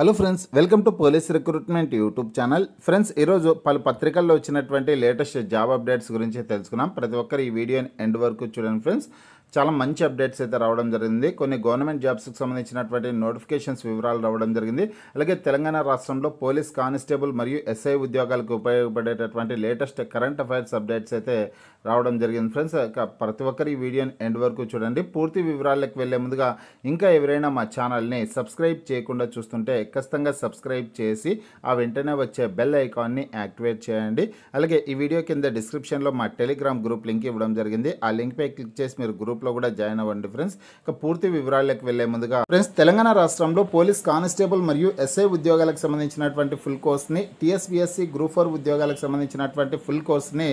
hello friends welcome to police recruitment YouTube channel friends ఈరోజు పలు పత్రికల్లో వచ్చినటువంటి లేటెస్ట్ జాబ్ అప్డేట్స్ గురించి తెలుసుకున్నాం ప్రతి ఒక్కరు ఈ వీడియోని ఎండ్ వరకు చూడండి ఫ్రెండ్స్ చాలా మంచి అప్డేట్స్ అయితే రావడం జరిగింది కొన్ని గవర్నమెంట్ జాబ్స్కి సంబంధించినటువంటి నోటిఫికేషన్స్ వివరాలు రావడం జరిగింది అలాగే తెలంగాణ రాష్ట్రంలో పోలీస్ కానిస్టేబుల్ మరియు ఎస్ఐ ఉద్యోగాలకు ఉపయోగపడేటటువంటి లేటెస్ట్ కరెంట్ అఫైర్స్ అప్డేట్స్ అయితే రావడం జరిగింది ఫ్రెండ్స్ ప్రతి ఒక్కరు ఈ వీడియోని ఎండ్ వరకు చూడండి పూర్తి వివరాలకు వెళ్లే ముందుగా ఇంకా ఎవరైనా మా ఛానల్ని సబ్స్క్రైబ్ చేయకుండా చూస్తుంటే ఖచ్చితంగా సబ్స్క్రైబ్ చేసి ఆ వెంటనే వచ్చే బెల్ ఐకాన్ని యాక్టివేట్ చేయండి అలాగే ఈ వీడియో కింద డిస్క్రిప్షన్లో మా టెలిగ్రామ్ గ్రూప్ లింక్ ఇవ్వడం జరిగింది ఆ లింక్పై క్లిక్ చేసి మీరు గ్రూప్ గ్రూప్లో కూడా జాయిన్ అవ్వండి ఫ్రెండ్స్ ఇక పూర్తి వివరాలకు వెళ్లే ముందుగా ఫ్రెండ్స్ తెలంగాణ రాష్ట్రంలో పోలీస్ కానిస్టేబుల్ మరియు ఎస్ఐ ఉద్యోగాలకు సంబంధించినటువంటి ఫుల్ కోర్స్ని టీఎస్బిఎస్సి గ్రూప్ ఫోర్ ఉద్యోగాలకు సంబంధించినటువంటి ఫుల్ కోర్స్ని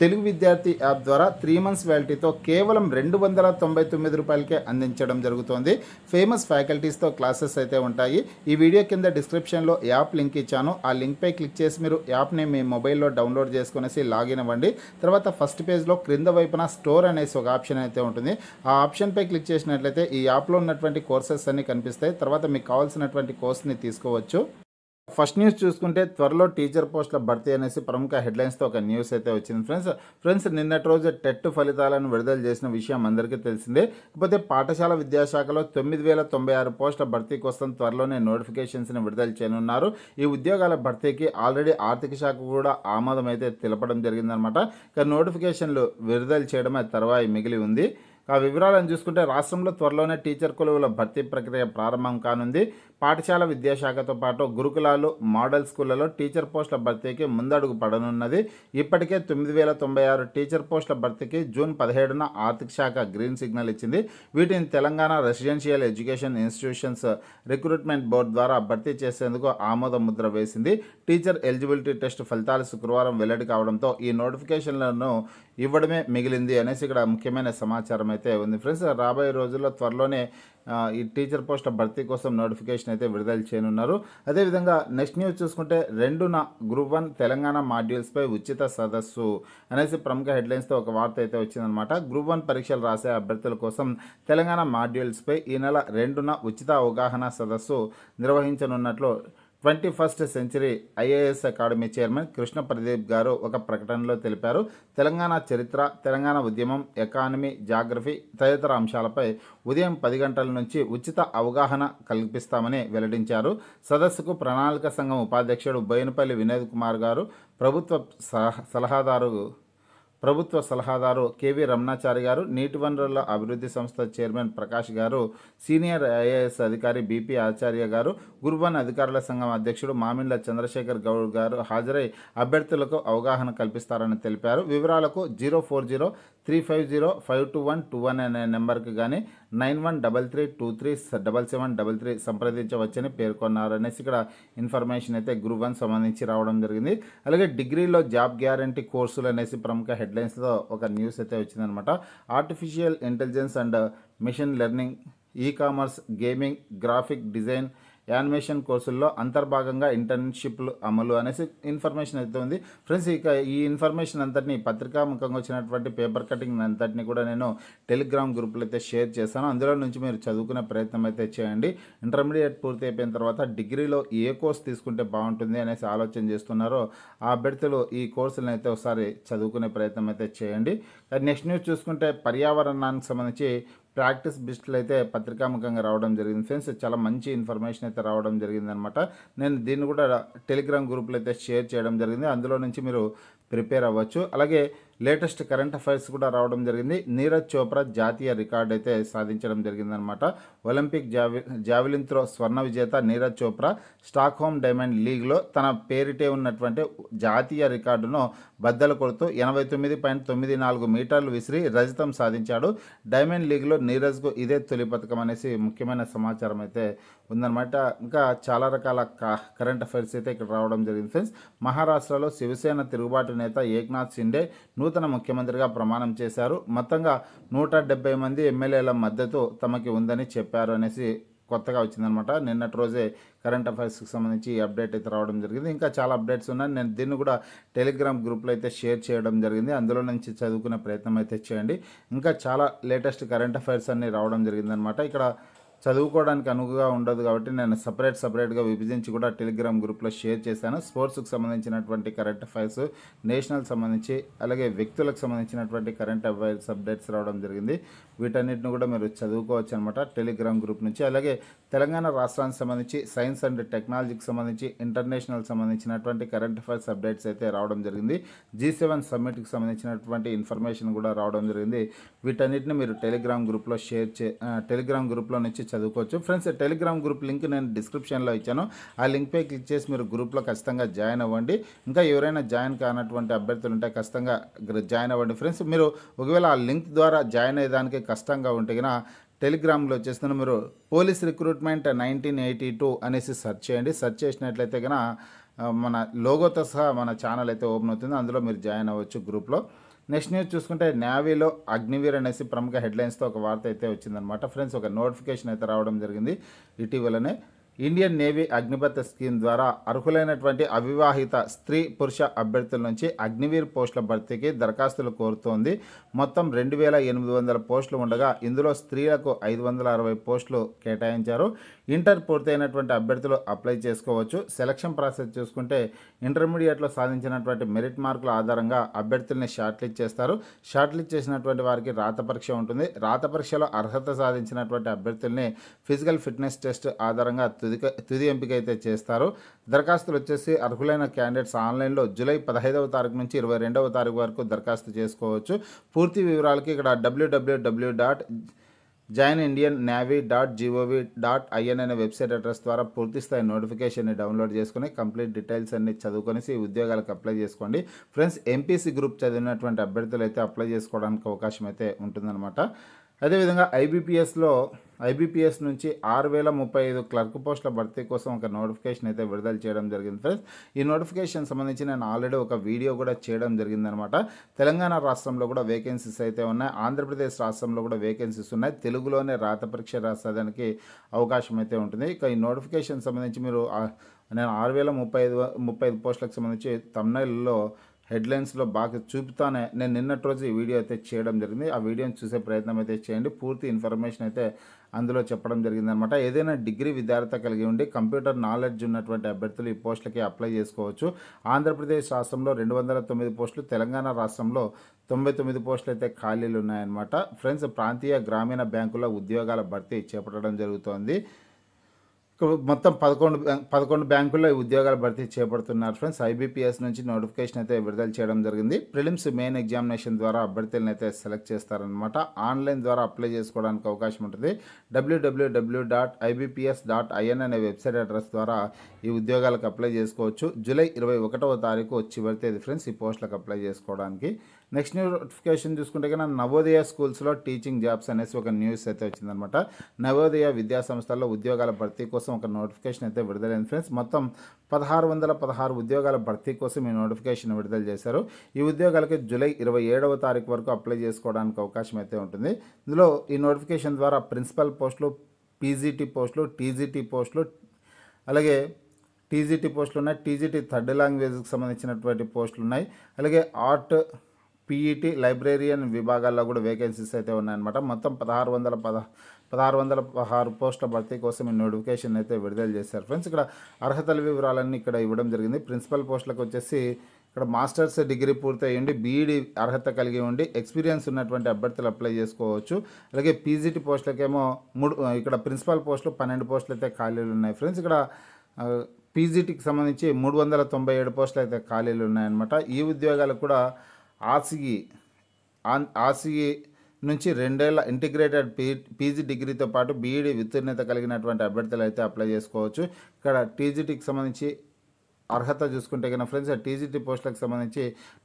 తెలుగు విద్యార్థి యాప్ ద్వారా త్రీ మంత్స్ వ్యాలిటీతో కేవలం రెండు వందల తొంభై తొమ్మిది రూపాయలకే అందించడం జరుగుతోంది ఫేమస్ ఫ్యాకల్టీస్తో క్లాసెస్ అయితే ఉంటాయి ఈ వీడియో కింద డిస్క్రిప్షన్లో యాప్ లింక్ ఇచ్చాను ఆ లింక్పై క్లిక్ చేసి మీరు యాప్ని మీ మొబైల్లో డౌన్లోడ్ చేసుకునేసి లాగిన్ అవ్వండి తర్వాత ఫస్ట్ పేజ్లో క్రింద వైపున స్టోర్ అనేసి ఒక ఆప్షన్ అయితే ఉంటుంది ఆ ఆప్షన్పై క్లిక్ చేసినట్లయితే ఈ యాప్లో ఉన్నటువంటి కోర్సెస్ అన్నీ కనిపిస్తాయి తర్వాత మీకు కావాల్సినటువంటి కోర్స్ని తీసుకోవచ్చు ఫస్ట్ న్యూస్ చూసుకుంటే త్వరలో టీచర్ పోస్టుల భర్తీ అనేసి ప్రముఖ హెడ్లైన్స్తో ఒక న్యూస్ అయితే వచ్చింది ఫ్రెండ్స్ ఫ్రెండ్స్ నిన్నటి రోజు టెట్ ఫలితాలను విడుదల చేసిన విషయం అందరికీ తెలిసిందే కాకపోతే పాఠశాల విద్యాశాఖలో తొమ్మిది వేల తొంభై ఆరు పోస్టుల భర్తీ కోసం త్వరలోనే నోటిఫికేషన్స్ని విడుదల చేయనున్నారు ఈ ఉద్యోగాల భర్తీకి ఆల్రెడీ ఆర్థిక శాఖ కూడా ఆమోదం అయితే తెలపడం జరిగిందనమాట ఇక నోటిఫికేషన్లు విడుదల చేయడమే తర్వాయి మిగిలి ఉంది ఆ వివరాలను చూసుకుంటే రాష్ట్రంలో త్వరలోనే టీచర్ కొలువుల భర్తీ ప్రక్రియ ప్రారంభం కానుంది పాఠశాల విద్యాశాఖతో పాటు గురుకులాలు మోడల్ స్కూళ్లలో టీచర్ పోస్టుల భర్తీకి ముందడుగు పడనున్నది ఇప్పటికే తొమ్మిది వేల తొంభై ఆరు టీచర్ పోస్టుల భర్తీకి జూన్ పదిహేడున ఆర్థిక శాఖ గ్రీన్ సిగ్నల్ ఇచ్చింది వీటిని Telangana residential education institutions recruitment board ద్వారా భర్తీ చేసేందుకు ఆమోద ముద్ర వేసింది టీచర్ ఎలిజిబిలిటీ టెస్ట్ ఫలితాలు శుక్రవారం వెల్లడి కావడంతో ఈ నోటిఫికేషన్లను ఇవ్వడమే మిగిలింది అనేసి ఇక్కడ ముఖ్యమైన సమాచారం అయితే ఉంది ఫ్రెండ్స్ రాబోయే రోజుల్లో త్వరలోనే ఈ టీచర్ పోస్ట్ భర్తీ కోసం నోటిఫికేషన్ అయితే విడుదల చేయనున్నారు అదేవిధంగా నెక్స్ట్ న్యూస్ చూసుకుంటే రెండున గ్రూప్ వన్ తెలంగాణ మాడ్యూల్స్పై ఉచిత సదస్సు అనేసి ప్రముఖ హెడ్లైన్స్తో ఒక వార్త అయితే వచ్చిందనమాట గ్రూప్ వన్ పరీక్షలు రాసే అభ్యర్థుల కోసం తెలంగాణ మాడ్యూల్స్పై ఈ నెల రెండున ఉచిత అవగాహన సదస్సు నిర్వహించనున్నట్లు twenty first century IAS academy chairman Krishna Pradeep garu ఒక ప్రకటనలో తెలిపారు తెలంగాణ చరిత్ర తెలంగాణ ఉద్యమం ఎకానమీ జాగ్రఫీ తదితర అంశాలపై ఉదయం పది గంటల నుంచి ఉచిత అవగాహన కల్పిస్తామని వెల్లడించారు సదస్సుకు ప్రణాళిక సంఘం ఉపాధ్యక్షుడు బోయినపల్లి వినోద్ కుమార్ గారు ప్రభుత్వ సలహాదారు ప్రభుత్వ సలహాదారు కేవి రమణాచారి గారు నీటి వనరుల అభివృద్ధి సంస్థ chairman Prakash garu senior IAS అధికారి బీపీ ఆచార్య గారు గుర్వన్ అధికారుల సంఘం అధ్యక్షుడు మామిళ్ళ చంద్రశేఖర్ గౌడ్ గారు హాజరై అభ్యర్థులకు అవగాహన కల్పిస్తారని తెలిపారు వివరాలకు zero four zero three five zero five two one two one అనే నెంబర్కి కానీ nine one double three two three double seven double three సంప్రదించవచ్చని పేర్కొన్నారు అనేసి ఇక్కడ ఇన్ఫర్మేషన్ అయితే గురువన్ సంబంధించి రావడం జరిగింది అలాగే డిగ్రీలో జాబ్ గ్యారంటీ కోర్సులు అనేసి ప్రముఖ హెడ్లైన్స్తో ఒక న్యూస్ అయితే వచ్చిందనమాట artificial intelligence and machine learning e commerce gaming graphic design animation కోర్సుల్లో అంతర్భాగంగా ఇంటర్న్షిప్లు అమలు అనేసి ఇన్ఫర్మేషన్ అయితే ఉంది ఫ్రెండ్స్ ఇక ఈ ఇన్ఫర్మేషన్ అంతటిని పత్రికాముఖంగా వచ్చినటువంటి పేపర్ కటింగ్ అంతటిని కూడా నేను టెలిగ్రామ్ గ్రూప్లో అయితే షేర్ చేశాను అందులో నుంచి మీరు చదువుకునే ప్రయత్నం అయితే చేయండి ఇంటర్మీడియట్ పూర్తి అయిపోయిన తర్వాత డిగ్రీలో ఏ కోర్స్ తీసుకుంటే బాగుంటుంది అనేసి ఆలోచన చేస్తున్నారో ఆ అభ్యర్థులు ఈ కోర్సులను అయితే ఒకసారి చదువుకునే ప్రయత్నం అయితే చేయండి నెక్స్ట్ న్యూస్ చూసుకుంటే పర్యావరణానికి సంబంధించి ప్రాక్టీస్ బిస్ట్లు అయితే పత్రికాముఖంగా రావడం జరిగింది ఫ్రెండ్స్ చాలా మంచి ఇన్ఫర్మేషన్ అయితే రావడం జరిగింది అనమాట నేను దీన్ని కూడా టెలిగ్రామ్ గ్రూప్లో అయితే షేర్ చేయడం జరిగింది అందులో నుంచి మీరు ప్రిపేర్ అవ్వచ్చు అలాగే లేటెస్ట్ కరెంట్ అఫైర్స్ కూడా రావడం జరిగింది నీరజ్ చోప్రా జాతీయ రికార్డ్ అయితే సాధించడం జరిగిందనమాట ఒలింపిక్ జావి జావెలిన్ త్రో స్వర్ణ విజేత Neeraj Chopra Stockholm diamond లీగ్లో తన పేరిటే ఉన్నటువంటి జాతీయ రికార్డును బద్దలు కొడుతూ ఎనభై తొమ్మిది పాయింట్ తొమ్మిది నాలుగు మీటర్లు విసిరి రజతం సాధించాడు డైమండ్ లీగ్లో నీరజ్కు ఇదే తొలి పథకం అనేసి ముఖ్యమైన సమాచారం అయితే ఉందన్నమాట ఇంకా చాలా రకాల కరెంట్ అఫైర్స్ అయితే ఇక్కడ రావడం జరిగింది ఫ్రెండ్స్ మహారాష్ట్రలో శివసేన తిరుగుబాటు నేత ఏక్నాథ్ షిండే నూతన ముఖ్యమంత్రిగా ప్రమాణం చేశారు మొత్తంగా నూట మంది ఎమ్మెల్యేల మద్దతు తమకి ఉందని చెప్పారు అనేసి కొత్తగా వచ్చిందనమాట నిన్నటి రోజే కరెంట్ అఫైర్స్కి సంబంధించి ఈ అప్డేట్ అయితే రావడం జరిగింది ఇంకా చాలా అప్డేట్స్ ఉన్నాయి నేను దీన్ని కూడా టెలిగ్రామ్ గ్రూప్లో అయితే షేర్ చేయడం జరిగింది అందులో నుంచి చదువుకునే ప్రయత్నం అయితే చేయండి ఇంకా చాలా లేటెస్ట్ కరెంట్ అఫైర్స్ అన్నీ రావడం జరిగిందనమాట ఇక్కడ చదువుకోవడానికి అనుగుగా ఉండదు కాబట్టి నేను సపరేట్ సపరేట్గా విభజించి కూడా టెలిగ్రామ్ గ్రూప్లో షేర్ చేశాను స్పోర్ట్స్కి సంబంధించినటువంటి కరెంట్ అఫైర్స్ నేషనల్ సంబంధించి అలాగే వ్యక్తులకు సంబంధించినటువంటి కరెంట్ అఫైర్స్ అప్డేట్స్ రావడం జరిగింది వీటన్నిటిని కూడా మీరు చదువుకోవచ్చు అనమాట టెలిగ్రామ్ గ్రూప్ నుంచి అలాగే తెలంగాణ రాష్ట్రానికి సంబంధించి సైన్స్ అండ్ టెక్నాలజీకి సంబంధించి ఇంటర్నేషనల్ సంబంధించినటువంటి కరెంట్ అఫైర్స్ అప్డేట్స్ అయితే రావడం జరిగింది జీ సెవెన్ సమ్మిట్కి సంబంధించినటువంటి ఇన్ఫర్మేషన్ కూడా రావడం జరిగింది వీటన్నిటిని మీరు టెలిగ్రామ్ గ్రూప్లో షేర్ చే టెలిగ్రామ్ గ్రూప్లో నుంచి చదువుకోవచ్చు ఫ్రెండ్స్ టెలిగ్రామ్ గ్రూప్ లింక్ నేను డిస్క్రిప్షన్లో ఇచ్చాను ఆ లింక్పై క్లిక్ చేసి మీరు గ్రూప్లో ఖచ్చితంగా జాయిన్ అవ్వండి ఇంకా ఎవరైనా జాయిన్ కానటువంటి అభ్యర్థులు ఉంటే ఖచ్చితంగా జాయిన్ అవ్వండి ఫ్రెండ్స్ మీరు ఒకవేళ ఆ లింక్ ద్వారా జాయిన్ అయ్యేదానికి కష్టంగా ఉంటే టెలిగ్రామ్లో వచ్చేసిన మీరు police recruitment nineteen eighty two అనేసి సెర్చ్ చేయండి సెర్చ్ చేసినట్లయితే కనుక మన లోగోతో సహా మన ఛానల్ అయితే ఓపెన్ అవుతుంది అందులో మీరు జాయిన్ అవ్వచ్చు గ్రూప్లో నెక్స్ట్ న్యూస్ చూసుకుంటే నేవీలో అగ్నివీర్ అనేసి ప్రముఖ హెడ్లైన్స్తో ఒక వార్త అయితే వచ్చిందనమాట ఫ్రెండ్స్ ఒక నోటిఫికేషన్ అయితే రావడం జరిగింది ఇటీవలనే ఇండియన్ నేవీ అగ్నిపథ స్కీమ్ ద్వారా అర్హులైనటువంటి అవివాహిత స్త్రీ పురుష అభ్యర్థుల నుంచి అగ్నివీర్ పోస్టుల భర్తీకి దరఖాస్తులు కోరుతోంది మొత్తం రెండు వేల ఎనిమిది వందల పోస్టులు ఉండగా ఇందులో స్త్రీలకు ఐదు వందల అరవై పోస్టులు కేటాయించారు ఇంటర్ పూర్తయినటువంటి అభ్యర్థులు అప్లై చేసుకోవచ్చు సెలక్షన్ ప్రాసెస్ చూసుకుంటే ఇంటర్మీడియట్లో సాధించినటువంటి మెరిట్ మార్కుల ఆధారంగా అభ్యర్థుల్ని షార్ట్లిస్ట్ చేస్తారు షార్ట్లిస్ట్ చేసినటువంటి వారికి రాత పరీక్ష ఉంటుంది రాత పరీక్షలో అర్హత సాధించినటువంటి అభ్యర్థుల్ని ఫిజికల్ ఫిట్నెస్ టెస్ట్ ఆధారంగా తుది తుది ఎంపిక అయితే చేస్తారు దరఖాస్తులు వచ్చేసి అర్హులైన క్యాండిడేట్స్ ఆన్లైన్లో జూలై పదహైదవ తారీఖు నుంచి ఇరవై రెండవ తారీఖు వరకు దరఖాస్తు చేసుకోవచ్చు పూర్తి వివరాలకి ఇక్కడ డబ్ల్యూడబ్ల్యూడబ్ల్యూ dot join Indian navy dot GOV dot IN అనే వెబ్సైట్ అడ్రస్ ద్వారా పూర్తి స్థాయి నోటిఫికేషన్ని డౌన్లోడ్ చేసుకుని కంప్లీట్ డీటెయిల్స్ అన్ని చదువుకొని ఈ ఉద్యోగాలకు అప్లై చేసుకోండి ఫ్రెండ్స్ ఎంపీసీ గ్రూప్ చదివినటువంటి అభ్యర్థులు అయితే అప్లై చేసుకోవడానికి అవకాశం అయితే ఉంటుందన్నమాట అదేవిధంగా ఐబీపీఎస్లో ఐబీపీఎస్ నుంచి ఆరు వేల ముప్పై ఐదు క్లర్క్ పోస్టుల భర్తీ కోసం ఒక నోటిఫికేషన్ అయితే విడుదల చేయడం జరిగింది ఫ్రెండ్స్ ఈ నోటిఫికేషన్ సంబంధించి నేను ఆల్రెడీ ఒక వీడియో కూడా చేయడం జరిగిందనమాట తెలంగాణ రాష్ట్రంలో కూడా వేకెన్సీస్ అయితే ఉన్నాయి ఆంధ్రప్రదేశ్ రాష్ట్రంలో కూడా వేకెన్సీస్ ఉన్నాయి తెలుగులోనే రాత పరీక్ష రాసేదానికి అవకాశం అయితే ఉంటుంది ఇక ఈ నోటిఫికేషన్ సంబంధించి మీరు నేను ఆరు వేల ముప్పై ఐదు ముప్పై ఐదు పోస్టులకు సంబంధించి తమిళలో హెడ్లైన్స్లో బాగా చూపుతానే నేను నిన్నటి రోజు ఈ వీడియో అయితే చేయడం జరిగింది ఆ వీడియోని చూసే ప్రయత్నం అయితే చేయండి పూర్తి ఇన్ఫర్మేషన్ అయితే అందులో చెప్పడం జరిగిందనమాట ఏదైనా డిగ్రీ విద్యార్థి కలిగి ఉండి కంప్యూటర్ నాలెడ్జ్ ఉన్నటువంటి అభ్యర్థులు ఈ పోస్టులకి అప్లై చేసుకోవచ్చు ఆంధ్రప్రదేశ్ రాష్ట్రంలో రెండు వందల తొమ్మిది పోస్టులు తెలంగాణ రాష్ట్రంలో తొంభై తొమ్మిది పోస్టులు అయితే ఖాళీలు ఉన్నాయన్నమాట ఫ్రెండ్స్ ప్రాంతీయ గ్రామీణ బ్యాంకుల ఉద్యోగాల భర్తీ చేపట్టడం జరుగుతోంది మొత్తం పదకొండు పదకొండు బ్యాంకుల్లో ఉద్యోగాలు భర్తీ చేపడుతున్నారు ఫ్రెండ్స్ ఐబీపీఎస్ నుంచి నోటిఫికేషన్ అయితే విడుదల చేయడం జరిగింది ప్రిలిమ్స్ మెయిన్ ఎగ్జామినేషన్ ద్వారా అభ్యర్థులను అయితే సెలెక్ట్ చేస్తారనమాట ఆన్లైన్ ద్వారా అప్లై చేసుకోవడానికి అవకాశం ఉంటుంది డబ్ల్యూడబ్ల్యూడబ్ల్యూ డాట్ ఐబీపీఎస్ డాట్ ఐఎన్ అనే వెబ్సైట్ అడ్రస్ ద్వారా ఈ ఉద్యోగాలకు అప్లై చేసుకోవచ్చు జూలై ఇరవై ఒకటవ తారీఖు చివరి తేదీ ఫ్రెండ్స్ ఈ పోస్టులకు అప్లై చేసుకోవడానికి నెక్స్ట్ నోటిఫికేషన్ చూసుకుంటే కన్నా నవోదయ స్కూల్స్లో టీచింగ్ జాబ్స్ అనేసి ఒక న్యూస్ అయితే వచ్చిందనమాట నవోదయ విద్యా సంస్థల్లో ఉద్యోగాల భర్తీ కోసం ఒక నోటిఫికేషన్ అయితే విడుదలైంది ఫ్రెండ్స్ మొత్తం పదహారు వందల పదహారు ఉద్యోగాల భర్తీ కోసం ఈ నోటిఫికేషన్ విడుదల చేశారు ఈ ఉద్యోగాలకి జూలై ఇరవై ఏడవ తారీఖు వరకు అప్లై చేసుకోవడానికి అవకాశం అయితే ఉంటుంది ఇందులో ఈ నోటిఫికేషన్ ద్వారా ప్రిన్సిపల్ పోస్టులు పీజీటీ పోస్టులు టీజీటీ పోస్టులు అలాగే టీజీటీ పోస్టులు ఉన్నాయి టీజీటీ థర్డ్ లాంగ్వేజ్కి సంబంధించినటువంటి పోస్టులు ఉన్నాయి అలాగే ఆర్ట్ పీఈటీ లైబ్రేరియన్ విభాగాల్లో కూడా వేకెన్సీస్ అయితే ఉన్నాయన్నమాట మొత్తం పదహారు వందల పద పదహారు వందల పదహారు పోస్టుల భర్తీ కోసం ఈ నోటిఫికేషన్ అయితే విడుదల చేశారు ఫ్రెండ్స్ ఇక్కడ అర్హతల వివరాలన్నీ ఇక్కడ ఇవ్వడం జరిగింది ప్రిన్సిపల్ పోస్టులకు వచ్చేసి ఇక్కడ మాస్టర్స్ డిగ్రీ పూర్తయ్యండి బీఈడి అర్హత కలిగి ఉండి ఎక్స్పీరియన్స్ ఉన్నటువంటి అభ్యర్థులు అప్లై చేసుకోవచ్చు అలాగే పీజీటీ పోస్టులకేమో మూడు ఇక్కడ ప్రిన్సిపల్ పోస్టులు పన్నెండు పోస్టులు అయితే ఖాళీలు ఉన్నాయి ఫ్రెండ్స్ ఇక్కడ పీజీటీకి సంబంధించి మూడు వందల తొంభై ఏడు పోస్టులు అయితే ఖాళీలు ఉన్నాయన్నమాట ఈ ఉద్యోగాలు కూడా ఆసిఈ ఆసిఈ నుంచి రెండేళ్ల ఇంటిగ్రేటెడ్ పీ పీజీ డిగ్రీతో పాటు బీఈడీ విత్తీర్ణత కలిగినటువంటి అభ్యర్థులు అయితే అప్లై చేసుకోవచ్చు ఇక్కడ టీజీటీకి సంబంధించి అర్హత చూసుకుంటే కనుక ఫ్రెండ్స్ టీజీటీ పోస్టులకు సంబంధించి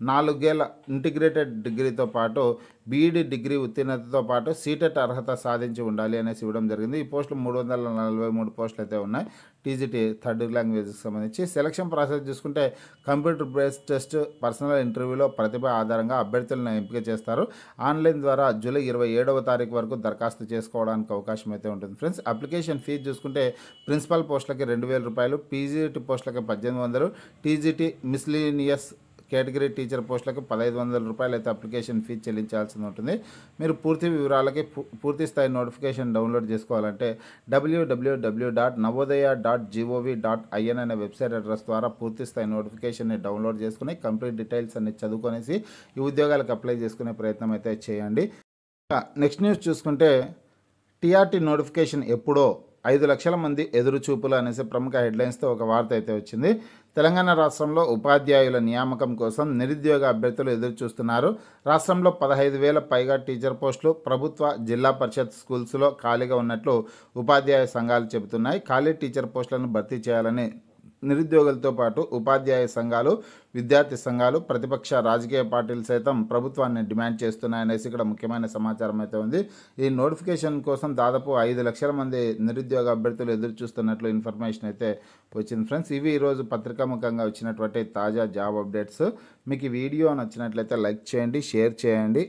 నాలుగేళ్ల ఇంటిగ్రేటెడ్ డిగ్రీతో పాటు బీఈడి డిగ్రీ ఉత్తీర్ణతతో పాటు సీటెట్ అర్హత సాధించి ఉండాలి అనేసి ఇవ్వడం జరిగింది ఈ పోస్టులు మూడు వందల నలభై మూడు పోస్టులు అయితే ఉన్నాయి టీజీటీ థర్డ్ లాంగ్వేజ్కి సంబంధించి సెలక్షన్ ప్రాసెస్ చూసుకుంటే కంప్యూటర్ బేస్డ్ టెస్ట్ పర్సనల్ ఇంటర్వ్యూలో ప్రతిభ ఆధారంగా అభ్యర్థులను ఎంపిక చేస్తారు ఆన్లైన్ ద్వారా జూలై ఇరవై ఏడవ తారీఖు వరకు దరఖాస్తు చేసుకోవడానికి అవకాశం అయితే ఉంటుంది ఫ్రెండ్స్ అప్లికేషన్ ఫీజు చూసుకుంటే ప్రిన్సిపల్ పోస్టులకి రెండు వేల రూపాయలు పీజీటీ పోస్టులకి పద్దెనిమిది వందలు టీజీటీ మిస్లీనియస్ కేటగిరీ టీచర్ పోస్టులకు పదహైదు వందల రూపాయలు అయితే అప్లికేషన్ ఫీజు చెల్లించాల్సి ఉంటుంది మీరు పూర్తి వివరాలకి పూర్తి స్థాయి నోటిఫికేషన్ డౌన్లోడ్ చేసుకోవాలంటే డబ్ల్యూడబ్ల్యూడబ్ల్యూ dot Navodaya dot GOV dot IN అనే వెబ్సైట్ అడ్రస్ ద్వారా పూర్తి స్థాయి నోటిఫికేషన్ని డౌన్లోడ్ చేసుకుని కంప్లీట్ డీటెయిల్స్ అన్ని చదువుకొనేసి ఈ ఉద్యోగాలకు అప్లై చేసుకునే ప్రయత్నం అయితే చేయండి నెక్స్ట్ న్యూస్ చూసుకుంటే టీఆర్టీ నోటిఫికేషన్ ఎప్పుడో ఐదు లక్షల మంది ఎదురు చూపులు అనేసి ప్రముఖ హెడ్లైన్స్తో ఒక వార్త అయితే వచ్చింది తెలంగాణ రాష్ట్రంలో ఉపాధ్యాయుల నియామకం కోసం నిరుద్యోగ అభ్యర్థులు ఎదురుచూస్తున్నారు రాష్ట్రంలో పదహైదు వేల పైగా టీచర్ పోస్టులు ప్రభుత్వ జిల్లా పరిషత్ స్కూల్స్లో ఖాళీగా ఉన్నట్లు ఉపాధ్యాయ సంఘాలు చెబుతున్నాయి ఖాళీ టీచర్ పోస్టులను భర్తీ చేయాలని నిరుద్యోగులతో పాటు ఉపాధ్యాయ సంఘాలు విద్యార్థి సంఘాలు ప్రతిపక్ష రాజకీయ పార్టీలు సైతం ప్రభుత్వాన్ని డిమాండ్ చేస్తున్నాయనేసి ఇక్కడ ముఖ్యమైన సమాచారం అయితే ఉంది ఈ నోటిఫికేషన్ కోసం దాదాపు ఐదు లక్షల మంది నిరుద్యోగ అభ్యర్థులు ఎదురు చూస్తున్నట్లు ఇన్ఫర్మేషన్ అయితే వచ్చింది ఫ్రెండ్స్ ఇవి ఈరోజు పత్రికాముఖంగా వచ్చినటువంటి తాజా జాబ్ అప్డేట్స్ మీకు వీడియో నచ్చినట్లయితే లైక్ చేయండి షేర్ చేయండి